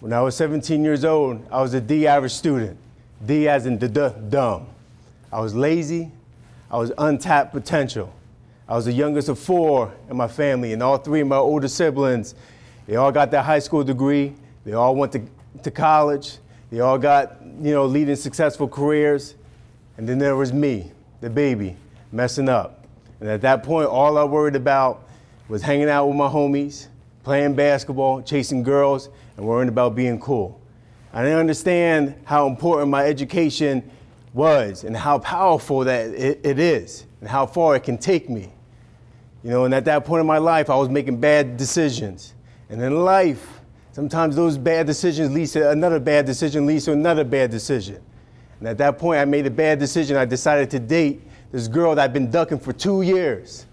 When I was 17 years old, I was a D average student. D as in the d dumb. I was lazy. I was untapped potential. I was the youngest of four in my family, and all three of my older siblings, they all got their high school degree. They all went to, to college. They all got, you know, leading successful careers. And then there was me, the baby, messing up. And at that point, all I worried about was hanging out with my homies, playing basketball, chasing girls, and worrying about being cool. I didn't understand how important my education was and how powerful that it is and how far it can take me. You know, and at that point in my life, I was making bad decisions. And in life, sometimes those bad decisions lead to another bad decision, leads to another bad decision. And at that point, I made a bad decision. I decided to date this girl that I've been ducking for two years.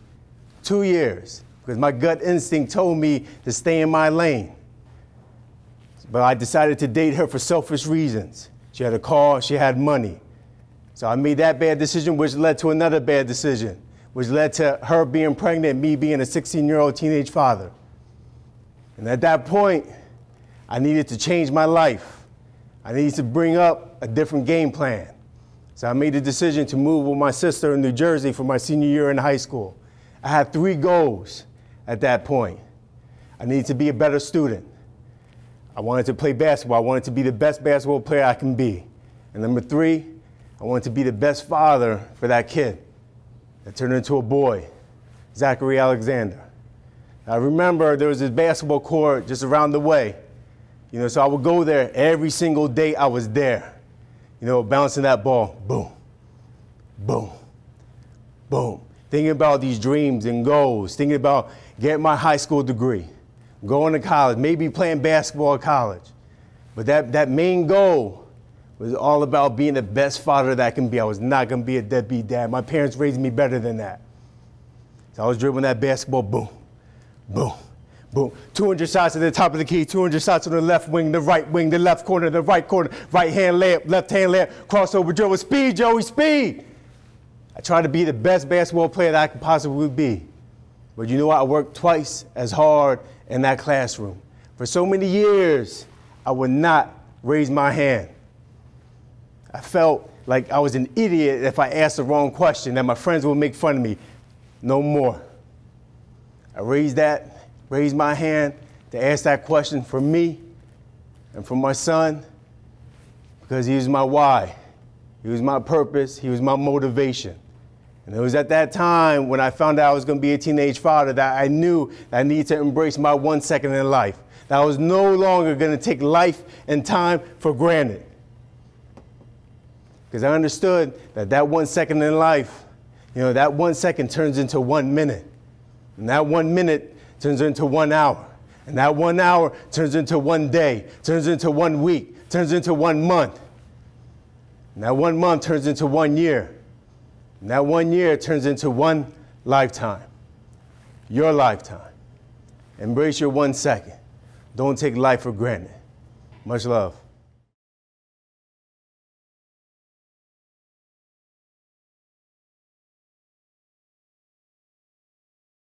Two years because my gut instinct told me to stay in my lane. But I decided to date her for selfish reasons. She had a car, she had money. So I made that bad decision, which led to another bad decision, which led to her being pregnant, me being a 16 year old teenage father. And at that point, I needed to change my life. I needed to bring up a different game plan. So I made the decision to move with my sister in New Jersey for my senior year in high school. I had three goals at that point. I needed to be a better student. I wanted to play basketball. I wanted to be the best basketball player I can be. And number three, I wanted to be the best father for that kid that turned into a boy, Zachary Alexander. I remember there was this basketball court just around the way. You know, so I would go there every single day I was there. You know, bouncing that ball, boom, boom, boom thinking about these dreams and goals, thinking about getting my high school degree, going to college, maybe playing basketball at college. But that, that main goal was all about being the best father that I can be. I was not going to be a deadbeat dad. My parents raised me better than that. So I was dribbling that basketball, boom, boom, boom. 200 shots at the top of the key, 200 shots on the left wing, the right wing, the left corner, the right corner, right hand layup, left hand layup, crossover dribble. Speed, Joey, speed. I tried to be the best basketball player that I could possibly be. But you know what? I worked twice as hard in that classroom. For so many years, I would not raise my hand. I felt like I was an idiot if I asked the wrong question, that my friends would make fun of me. No more. I raised that, raised my hand to ask that question for me and for my son because he was my why, he was my purpose, he was my motivation. And it was at that time when I found out I was going to be a teenage father that I knew that I needed to embrace my one second in life. That I was no longer going to take life and time for granted. Because I understood that that one second in life, you know, that one second turns into one minute. And that one minute turns into one hour. And that one hour turns into one day, turns into one week, turns into one month. And that one month turns into one year. And that one year turns into one lifetime, your lifetime. Embrace your one second. Don't take life for granted. Much love.